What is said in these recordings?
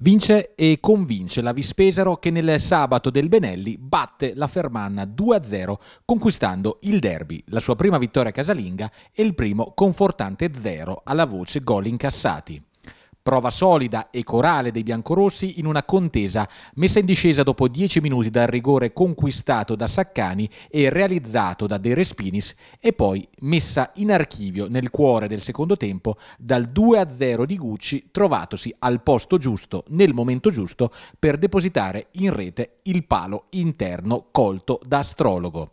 Vince e convince la Vispesaro che nel sabato del Benelli batte la Fermanna 2-0 conquistando il derby, la sua prima vittoria casalinga e il primo confortante zero alla voce gol incassati prova solida e corale dei biancorossi in una contesa messa in discesa dopo 10 minuti dal rigore conquistato da Saccani e realizzato da De Respinis e poi messa in archivio nel cuore del secondo tempo dal 2-0 di Gucci trovatosi al posto giusto nel momento giusto per depositare in rete il palo interno colto da astrologo.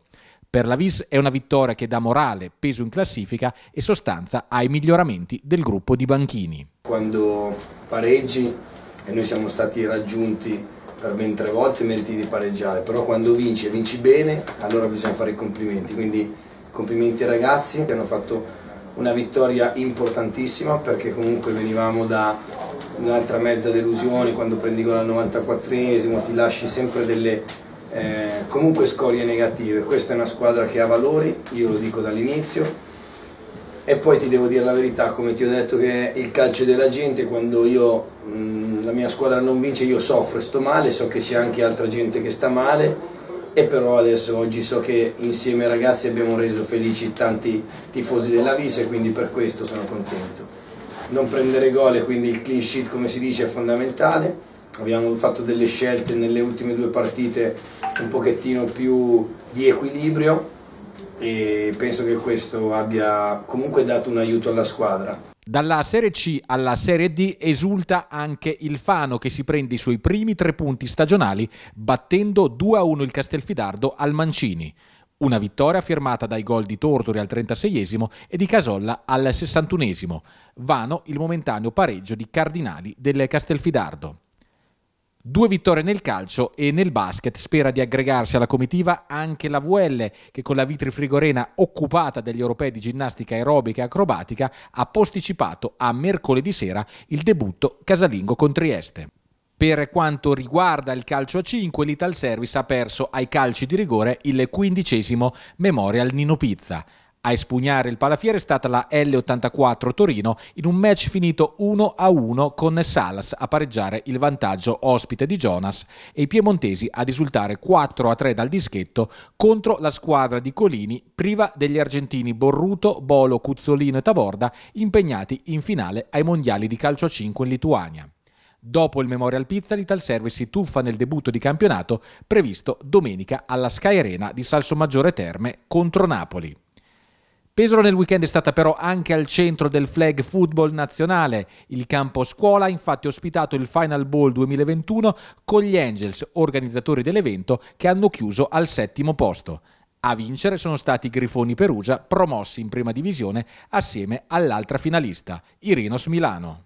Per la Vis è una vittoria che dà morale, peso in classifica e sostanza ai miglioramenti del gruppo di Banchini. Quando pareggi e noi siamo stati raggiunti per ben tre volte meriti di pareggiare, però quando vinci e vinci bene allora bisogna fare i complimenti, quindi complimenti ai ragazzi che hanno fatto una vittoria importantissima perché comunque venivamo da un'altra mezza delusione quando prendi gol al 94esimo, ti lasci sempre delle eh, comunque scorie negative, questa è una squadra che ha valori, io lo dico dall'inizio e poi ti devo dire la verità, come ti ho detto che il calcio della gente quando io, mh, mm, la mia squadra non vince io soffro, sto male, so che c'è anche altra gente che sta male e però adesso oggi so che insieme ai ragazzi abbiamo reso felici tanti tifosi della Visa e quindi per questo sono contento. Non prendere gol e quindi il clean sheet come si dice è fondamentale abbiamo fatto delle scelte nelle ultime due partite un pochettino più di equilibrio e penso che questo abbia comunque dato un aiuto alla squadra. Dalla Serie C alla Serie D esulta anche il Fano che si prende i suoi primi tre punti stagionali battendo 2-1 il Castelfidardo al Mancini. Una vittoria firmata dai gol di Tortori al 36esimo e di Casolla al 61esimo. Vano il momentaneo pareggio di Cardinali del Castelfidardo. Due vittorie nel calcio e nel basket. Spera di aggregarsi alla comitiva anche la VL, che con la Vitri Frigorena occupata dagli europei di ginnastica aerobica e acrobatica ha posticipato a mercoledì sera il debutto casalingo con Trieste. Per quanto riguarda il calcio a 5, l'Ital Service ha perso ai calci di rigore il quindicesimo Memorial Nino Pizza. A espugnare il palafiere è stata la L84 Torino in un match finito 1-1 con Salas a pareggiare il vantaggio ospite di Jonas e i piemontesi ad esultare 4-3 dal dischetto contro la squadra di Colini priva degli argentini Borruto, Bolo, Cuzzolino e Taborda impegnati in finale ai mondiali di calcio a 5 in Lituania. Dopo il Memorial Pizza, l'Italservice si tuffa nel debutto di campionato previsto domenica alla Sky Arena di Salsomaggiore Terme contro Napoli. Pesaro nel weekend è stata però anche al centro del flag football nazionale. Il campo scuola ha infatti ospitato il Final Bowl 2021 con gli Angels, organizzatori dell'evento, che hanno chiuso al settimo posto. A vincere sono stati i Grifoni Perugia, promossi in prima divisione assieme all'altra finalista, Irinos Milano.